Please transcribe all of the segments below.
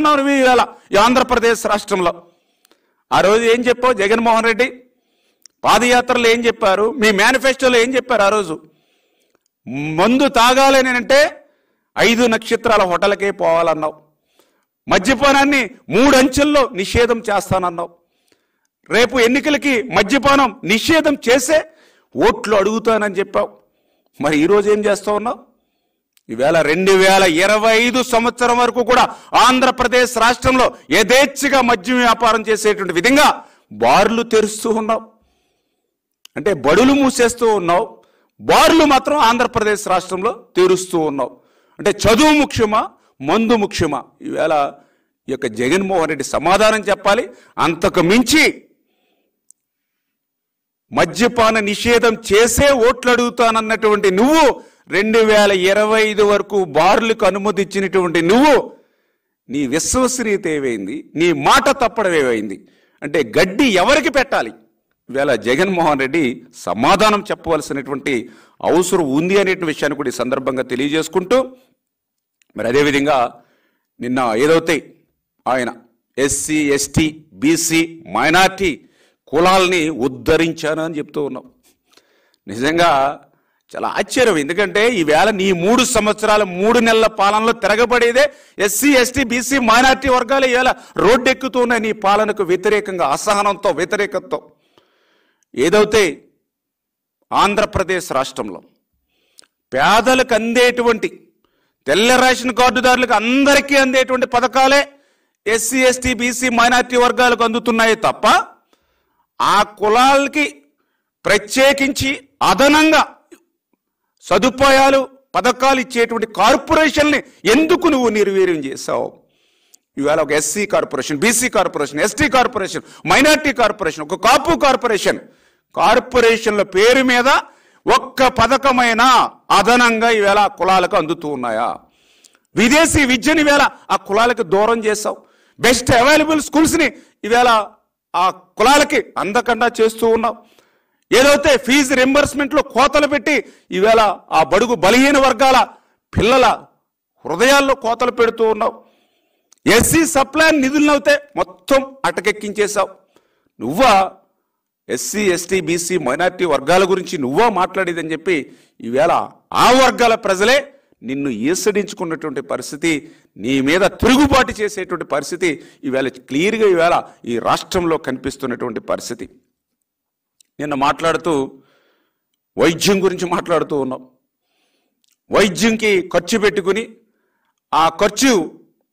చేస్తున్నావు ఇవాళ ఈ ఆంధ్రప్రదేశ్ రాష్ట్రంలో ఆ రోజు ఏం చెప్పావు జగన్మోహన్ రెడ్డి పాదయాత్రలు ఏం చెప్పారు మీ మేనిఫెస్టోలో ఏం చెప్పారు ఆ రోజు మందు అని అంటే ఐదు నక్షత్రాల హోటల్కే పోవాలన్నావు మద్యపానాన్ని మూడు అంచెల్లో నిషేధం చేస్తానన్నావు రేపు ఎన్నికలకి మద్యపానం నిషేధం చేసే ఓట్లు అడుగుతానని చెప్పావు మరి ఈరోజు ఏం చేస్తా ఉన్నావు ఈవేళ రెండు వేల ఇరవై ఐదు సంవత్సరం వరకు కూడా ఆంధ్రప్రదేశ్ రాష్ట్రంలో యథేచ్ఛగా మద్యం వ్యాపారం చేసేటువంటి విధంగా బార్లు తెరుస్తూ ఉన్నావు అంటే బడులు మూసేస్తూ ఉన్నావు బార్లు మాత్రం ఆంధ్రప్రదేశ్ రాష్ట్రంలో తెరుస్తూ ఉన్నావు అంటే చదువు ముఖ్యమా మందు ముఖ్యమా ఈవేళ ఈ యొక్క జగన్మోహన్ రెడ్డి సమాధానం చెప్పాలి అంతకు మించి మద్యపాన నిషేధం చేసే ఓట్లు అడుగుతానన్నటువంటి నువ్వు రెండు వేల ఇరవై ఐదు వరకు బార్లకు అనుమతి ఇచ్చినటువంటి నువ్వు నీ విశ్వసనీయత ఏమైంది నీ మాట తప్పడం ఏమైంది అంటే గడ్డి ఎవరికి పెట్టాలి ఇవాళ జగన్మోహన్ రెడ్డి సమాధానం చెప్పవలసినటువంటి అవసరం ఉంది అనేటువంటి విషయాన్ని కూడా ఈ సందర్భంగా తెలియజేసుకుంటూ మరి అదేవిధంగా నిన్న ఏదైతే ఆయన ఎస్సీ ఎస్టీ బీసీ మైనార్టీ కులాలని ఉద్ధరించాను అని చెప్తూ ఉన్నాం నిజంగా చాలా ఆశ్చర్యం ఎందుకంటే ఈవేళ నీ మూడు సంవత్సరాలు మూడు నెలల పాలనలో తిరగబడేదే ఎస్సీ ఎస్టీ బీసీ మైనార్టీ వర్గాలు ఇవాళ రోడ్డెక్కుతున్న నీ పాలనకు వ్యతిరేకంగా అసహనంతో వ్యతిరేకతతో ఏదైతే ఆంధ్రప్రదేశ్ రాష్ట్రంలో పేదలకు అందేటువంటి తెల్ల రేషన్ కార్డుదారులకు అందరికీ అందేటువంటి పథకాలే ఎస్సీ ఎస్టీ బీసీ మైనార్టీ వర్గాలకు అందుతున్నాయి తప్ప ఆ కులాలకి ప్రత్యేకించి అదనంగా సదుపాయాలు పథకాలు ఇచ్చేటువంటి కార్పొరేషన్ని ఎందుకు నువ్వు నిర్వీర్యం చేశావు ఇవాళ ఒక SC corporation BC corporation ST corporation minority corporation ఒక కాపు కార్పొరేషన్ కార్పొరేషన్ల పేరు మీద ఒక్క పథకమైన అదనంగా ఈవేళ కులాలకు అందుతూ ఉన్నాయా విదేశీ విద్యని ఈవేళ ఆ కులాలకి దూరం చేస్తావు బెస్ట్ అవైలబుల్ స్కూల్స్ని ఈవేళ ఆ కులాలకి అందకుండా చేస్తూ ఉన్నావు ఏదైతే ఫీజు రింబర్స్మెంట్లో కోతలు పెట్టి ఈవేళ ఆ బడుగు బలహీన వర్గాల పిల్లల హృదయాల్లో కోతలు పెడుతూ ఉన్నావు ఎస్సీ సప్లాన్ అయితే మొత్తం అటకెక్కించేశావు నువ్వా ఎస్సీ ఎస్టీ బీసీ మైనార్టీ వర్గాల గురించి నువ్వా మాట్లాడేదని చెప్పి ఈవేళ ఆ వర్గాల ప్రజలే నిన్ను ఈసడించుకున్నటువంటి పరిస్థితి నీ మీద తిరుగుబాటు చేసేటువంటి పరిస్థితి ఈవేళ క్లియర్గా ఈవేళ ఈ రాష్ట్రంలో కనిపిస్తున్నటువంటి పరిస్థితి నిన్న మాట్లాడుతూ వైద్యం గురించి మాట్లాడుతూ ఉన్నాం వైద్యంకి ఖర్చు పెట్టుకుని ఆ ఖర్చు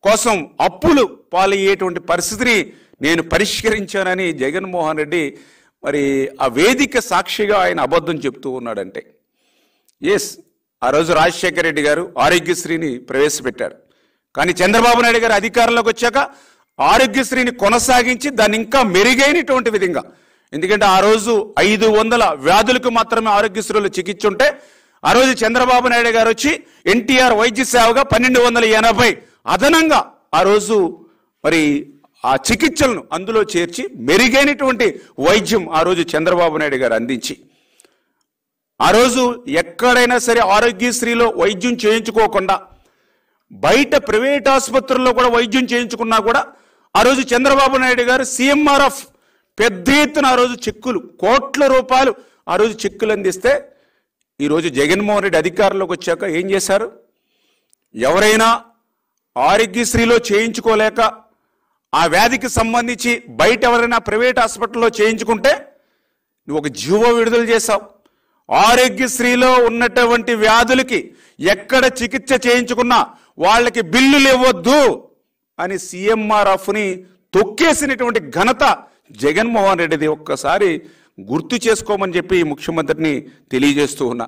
కోసం అప్పులు పాలయ్యేటువంటి పరిస్థితిని నేను పరిష్కరించానని జగన్మోహన్ రెడ్డి మరి ఆ వేదిక సాక్షిగా ఆయన అబద్ధం చెప్తూ ఉన్నాడంటే ఎస్ ఆ రోజు రాజశేఖర రెడ్డి గారు ఆరోగ్యశ్రీని ప్రవేశపెట్టారు కానీ చంద్రబాబు నాయుడు గారు అధికారంలోకి వచ్చాక ఆరోగ్యశ్రీని కొనసాగించి దాన్ని ఇంకా మెరుగైనటువంటి విధంగా ఎందుకంటే ఆ రోజు ఐదు వందల వ్యాధులకు మాత్రమే ఆరోగ్యశ్రీలు చికిత్స ఉంటే ఆ రోజు చంద్రబాబు నాయుడు గారు వచ్చి ఎన్టీఆర్ వైద్య సేవగా పన్నెండు వందల ఎనభై అదనంగా ఆ రోజు మరి ఆ చికిత్సలను అందులో చేర్చి మెరుగైనటువంటి వైద్యం ఆ రోజు చంద్రబాబు నాయుడు గారు అందించి ఆ రోజు ఎక్కడైనా సరే ఆరోగ్యశ్రీలో వైద్యం చేయించుకోకుండా బయట ప్రైవేట్ ఆసుపత్రుల్లో కూడా వైద్యం చేయించుకున్నా కూడా ఆ రోజు చంద్రబాబు నాయుడు గారు సీఎంఆర్ఎఫ్ పెద్ద ఎత్తున ఆ రోజు చెక్కులు కోట్ల రూపాయలు ఆ రోజు చెక్కులు అందిస్తే ఈరోజు జగన్మోహన్ రెడ్డి అధికారంలోకి వచ్చాక ఏం చేశారు ఎవరైనా ఆరోగ్యశ్రీలో చేయించుకోలేక ఆ వ్యాధికి సంబంధించి బయట ఎవరైనా ప్రైవేట్ హాస్పిటల్లో చేయించుకుంటే నువ్వు ఒక జీవో విడుదల చేశావు ఆరోగ్యశ్రీలో ఉన్నటువంటి వ్యాధులకి ఎక్కడ చికిత్స చేయించుకున్నా వాళ్ళకి బిల్లులు ఇవ్వద్దు అని సిఎంఆర్ఎఫ్ని తొక్కేసినటువంటి ఘనత జగన్మోహన్ రెడ్డిది ఒక్కసారి గుర్తు చేసుకోమని చెప్పి ముఖ్యమంత్రిని తెలియజేస్తూ ఉన్నా